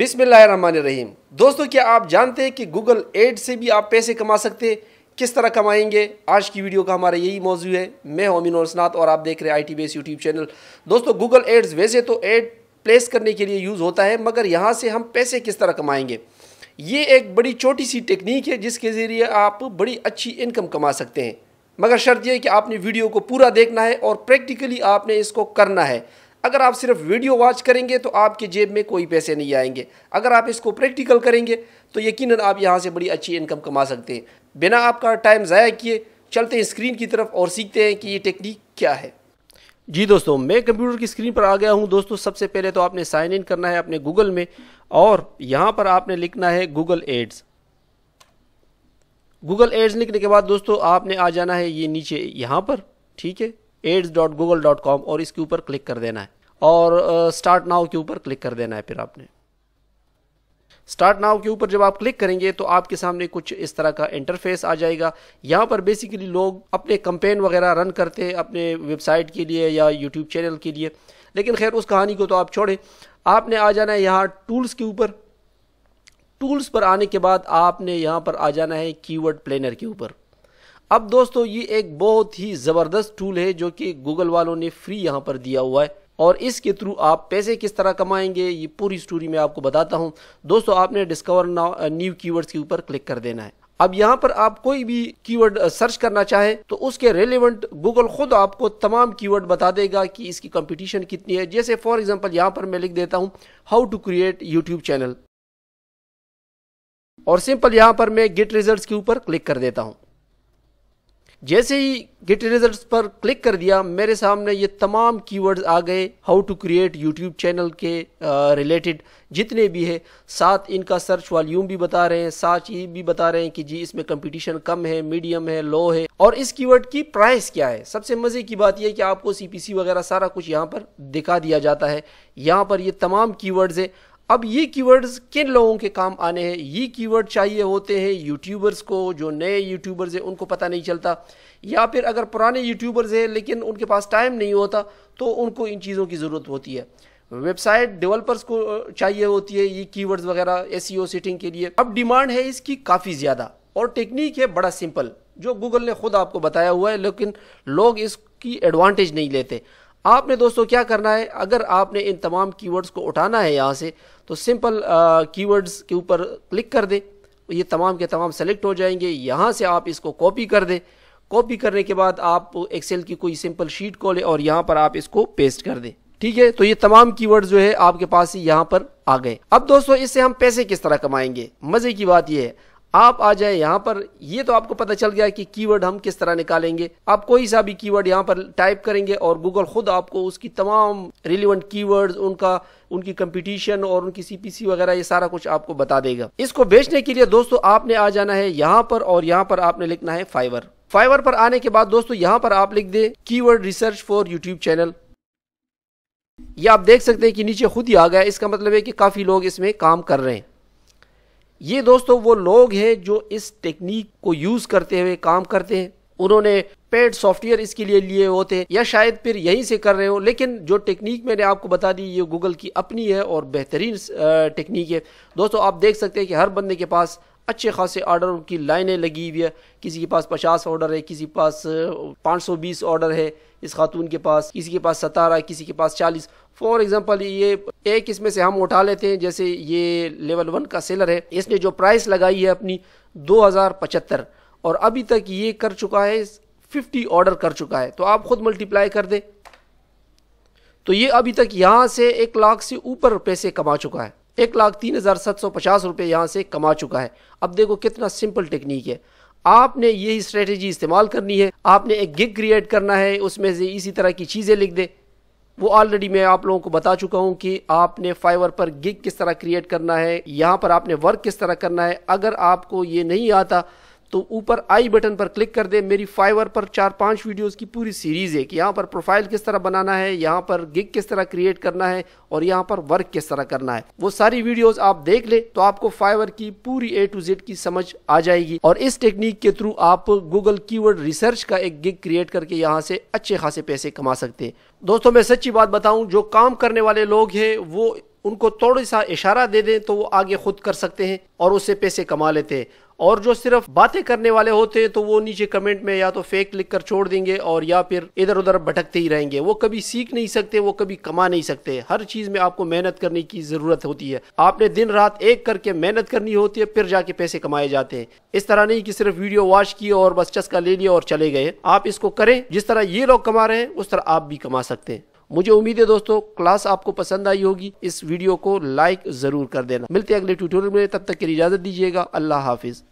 बिसमीम दोस्तों क्या आप जानते हैं कि गूगल एड से भी आप पैसे कमा सकते किस तरह कमाएंगे आज की वीडियो का हमारा यही मौजू है मैं होमिन औरसनाथ और आप देख रहे हैं I T base YouTube channel दोस्तों गूगल एड्स वैसे तो एड प्लेस करने के लिए यूज़ होता है मगर यहाँ से हम पैसे किस तरह कमाएंगे ये एक बड़ी छोटी सी टेक्निक है जिसके ज़रिए आप बड़ी अच्छी इनकम कमा सकते हैं मगर शर्त यह कि आपने वीडियो को पूरा देखना है और प्रैक्टिकली आपने इसको करना है अगर आप सिर्फ वीडियो वॉच करेंगे तो आपके जेब में कोई पैसे नहीं आएंगे अगर आप इसको प्रैक्टिकल करेंगे तो यकीन आप यहाँ से बड़ी अच्छी इनकम कमा सकते हैं बिना आपका टाइम ज़ाया किए चलते हैं स्क्रीन की तरफ और सीखते हैं कि ये टेक्निक क्या है जी दोस्तों मैं कंप्यूटर की स्क्रीन पर आ गया हूं दोस्तों सबसे पहले तो आपने साइन इन करना है अपने गूगल में और यहां पर आपने लिखना है गूगल एड्स गूगल एड्स लिखने के बाद दोस्तों आपने आ जाना है ये नीचे यहाँ पर ठीक है ads dot Google dot com और इसके ऊपर क्लिक कर देना है और स्टार्ट नाउ के ऊपर क्लिक कर देना है फिर आपने स्टार्ट नाउ के ऊपर जब आप क्लिक करेंगे तो आपके सामने कुछ इस तरह का इंटरफेस आ जाएगा यहाँ पर बेसिकली लोग अपने कंपेन वगैरह रन करते हैं अपने वेबसाइट के लिए या यूट्यूब चैनल के लिए लेकिन खैर उस कहानी को तो आप छोड़ें आपने आ जाना है यहाँ टूल्स के ऊपर टूल्स पर आने के बाद आपने यहाँ पर आ जाना है कीवर्ड प्लानर के ऊपर अब दोस्तों ये एक बहुत ही ज़बरदस्त टूल है जो कि गूगल वालों ने फ्री यहाँ पर दिया हुआ है और इसके थ्रू आप पैसे किस तरह कमाएंगे ये पूरी स्टोरी मैं आपको बताता हूँ दोस्तों आपने डिस्कवर नाउ न्यू कीवर्ड्स के ऊपर क्लिक कर देना है अब यहाँ पर आप कोई भी कीवर्ड सर्च uh, करना चाहे तो उसके रेलेवेंट गूगल खुद आपको तमाम कीवर्ड बता देगा कि इसकी कंपटीशन कितनी है जैसे फॉर एग्जांपल यहाँ पर मैं लिख देता हूँ how to create YouTube channel और सिंपल यहाँ पर मैं गेट रिजल्ट्स के ऊपर क्लिक कर देता हूँ जैसे ही गिट रिजल्ट पर क्लिक कर दिया मेरे सामने ये तमाम कीवर्ड्स आ गए how to create YouTube channel के रिलेटेड जितने भी है साथ इनका सर्च वॉल्यूम भी बता रहे हैं साथ ये भी बता रहे हैं कि जी इसमें कंपटीशन कम है मीडियम है लो है और इस कीवर्ड की प्राइस क्या है सबसे मज़े की बात यह कि आपको सी वगैरह सारा कुछ यहाँ पर दिखा दिया जाता है यहाँ पर ये तमाम कीवर्ड्स है अब ये कीवर्ड्स किन लोगों के काम आने हैं ये कीवर्ड चाहिए होते हैं यूट्यूबर्स को जो नए यूट्यूबर्स हैं उनको पता नहीं चलता या फिर अगर पुराने यूट्यूबर्स हैं लेकिन उनके पास टाइम नहीं होता तो उनको इन चीज़ों की ज़रूरत होती है वेबसाइट डेवलपर्स को चाहिए होती है ये कीवर्ड्स वगैरह एस सेटिंग e के लिए अब डिमांड है इसकी काफ़ी ज़्यादा और टेक्निक है बड़ा सिंपल जो गूगल ने खुद आपको बताया हुआ है लेकिन लोग इसकी एडवांटेज नहीं लेते आपने दोस्तों क्या करना है अगर आपने इन तमाम कीवर्ड्स को उठाना है यहाँ से तो सिंपल कीवर्ड्स uh, के ऊपर क्लिक कर दें ये तमाम के तमाम सेलेक्ट हो जाएंगे यहाँ से आप इसको कॉपी कर दें कॉपी करने के बाद आप एक्सेल की कोई सिंपल शीट को ले और यहाँ पर आप इसको पेस्ट कर दें ठीक है तो ये तमाम कीवर्ड जो है आपके पास ही यहाँ पर आ गए अब दोस्तों इससे हम पैसे किस तरह कमाएंगे मजे की बात यह है आप आ जाए यहाँ पर ये तो आपको पता चल गया कि कीवर्ड हम किस तरह निकालेंगे आप कोई सा भी कीवर्ड यहाँ पर टाइप करेंगे और गूगल खुद आपको उसकी तमाम रिलीवेंट कीवर्ड्स उनका उनकी कंपटीशन और उनकी सीपीसी वगैरह ये सारा कुछ आपको बता देगा इसको बेचने के लिए दोस्तों आपने आ जाना है यहाँ पर और यहाँ पर आपने लिखना है फाइवर फाइवर पर आने के बाद दोस्तों यहाँ पर आप लिख दे की रिसर्च फॉर यूट्यूब चैनल ये आप देख सकते हैं कि नीचे खुद ही आ गया इसका मतलब है कि काफी लोग इसमें काम कर रहे हैं ये दोस्तों वो लोग हैं जो इस टेक्निक को यूज़ करते हुए काम करते हैं उन्होंने पेड सॉफ्टवेयर इसके लिए लिए होते या शायद फिर यहीं से कर रहे हो लेकिन जो टेक्निक मैंने आपको बता दी ये गूगल की अपनी है और बेहतरीन टेक्निक है दोस्तों आप देख सकते हैं कि हर बंदे के पास अच्छे खासे ऑर्डर की लाइनें लगी हुई है किसी के पास पचास ऑर्डर है किसी के पास पाँच सौ बीस ऑर्डर है इस खातून के पास किसी के पास सतारह किसी के पास चालीस फॉर एग्जांपल ये एक इसमें से हम उठा लेते हैं जैसे ये लेवल वन का सेलर है इसने जो प्राइस लगाई है अपनी दो हज़ार पचहत्तर और अभी तक ये कर चुका है फिफ्टी ऑर्डर कर चुका है तो आप ख़ुद मल्टीप्लाई कर दें तो ये अभी तक यहाँ से एक लाख से ऊपर पैसे कमा चुका है एक लाख तीन हज़ार सात सौ पचास रुपये यहाँ से कमा चुका है अब देखो कितना सिंपल टेक्निक है आपने यही स्ट्रेटजी इस्तेमाल करनी है आपने एक गिग क्रिएट करना है उसमें से इसी तरह की चीज़ें लिख दे वो ऑलरेडी मैं आप लोगों को बता चुका हूँ कि आपने फाइवर पर गिग किस तरह क्रिएट करना है यहाँ पर आपने वर्क किस तरह करना है अगर आपको ये नहीं आता तो ऊपर आई बटन पर क्लिक कर दे मेरी फाइवर पर चार पांच वीडियोस की पूरी सीरीज है कि यहाँ पर प्रोफाइल किस तरह बनाना है यहाँ पर गिग किस तरह क्रिएट करना है और यहाँ पर वर्क किस तरह करना है वो सारी वीडियोस आप देख ले तो आपको फाइवर की पूरी ए टू जेड की समझ आ जाएगी और इस टेक्निक के थ्रू आप गूगल की रिसर्च का एक गिग क्रिएट करके यहाँ से अच्छे खासे पैसे कमा सकते हैं दोस्तों मैं सच्ची बात बताऊं जो काम करने वाले लोग हैं वो उनको थोड़ी सा इशारा दे दें तो वो आगे खुद कर सकते हैं और उससे पैसे कमा लेते हैं और जो सिर्फ बातें करने वाले होते हैं तो वो नीचे कमेंट में या तो फेक लिख कर छोड़ देंगे और या फिर इधर उधर भटकते ही रहेंगे वो कभी सीख नहीं सकते वो कभी कमा नहीं सकते हर चीज में आपको मेहनत करने की जरूरत होती है आपने दिन रात एक करके मेहनत करनी होती है फिर जाके पैसे कमाए जाते हैं इस तरह नहीं की सिर्फ वीडियो वॉच किए और बस चस्का ले लिया और चले गए आप इसको करें जिस तरह ये लोग कमा रहे हैं उस तरह आप भी कमा सकते हैं मुझे उम्मीद है दोस्तों क्लास आपको पसंद आई होगी इस वीडियो को लाइक जरूर कर देना मिलते हैं अगले ट्यूटोरियल में तब तक के लिए इजाजत दीजिएगा अल्लाह हाफिज